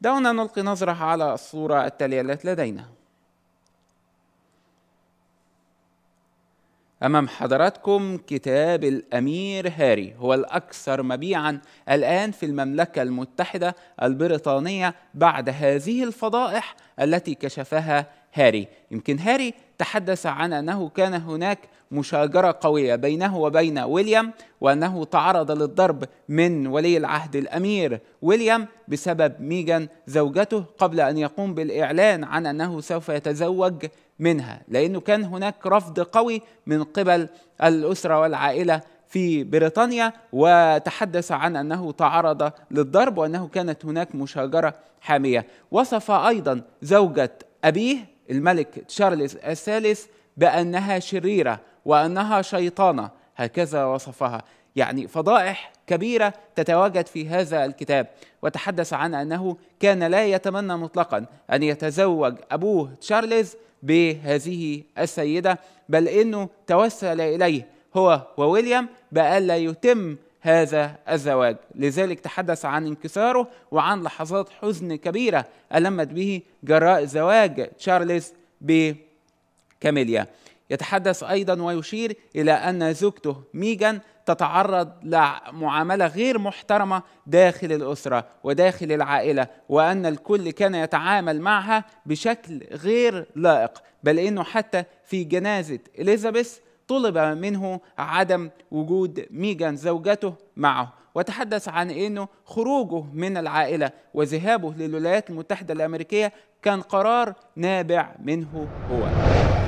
دعونا نلقي نظرة على الصورة التالية التي لدينا أمام حضراتكم كتاب الأمير هاري هو الأكثر مبيعا الآن في المملكة المتحدة البريطانية بعد هذه الفضائح التي كشفها هاري يمكن هاري تحدث عن أنه كان هناك مشاجرة قوية بينه وبين ويليام وأنه تعرض للضرب من ولي العهد الأمير ويليام بسبب ميغان زوجته قبل أن يقوم بالإعلان عن أنه سوف يتزوج منها لأنه كان هناك رفض قوي من قبل الأسرة والعائلة في بريطانيا وتحدث عن انه تعرض للضرب وانه كانت هناك مشاجره حاميه وصف ايضا زوجه ابيه الملك تشارلز الثالث بأنها شريرة وأنها شيطانة هكذا وصفها يعني فضائح كبيرة تتواجد في هذا الكتاب وتحدث عن أنه كان لا يتمنى مطلقا أن يتزوج أبوه تشارلز بهذه السيدة بل أنه توسل إليه هو وويليام بألا يتم هذا الزواج لذلك تحدث عن انكساره وعن لحظات حزن كبيرة ألمت به جراء زواج تشارلز بكاميليا يتحدث أيضا ويشير إلى أن زوجته ميجان تتعرض لمعاملة غير محترمة داخل الأسرة وداخل العائلة وأن الكل كان يتعامل معها بشكل غير لائق بل إنه حتى في جنازة إليزابيث طلب منه عدم وجود ميجان زوجته معه وتحدث عن انه خروجه من العائله وذهابه للولايات المتحده الامريكيه كان قرار نابع منه هو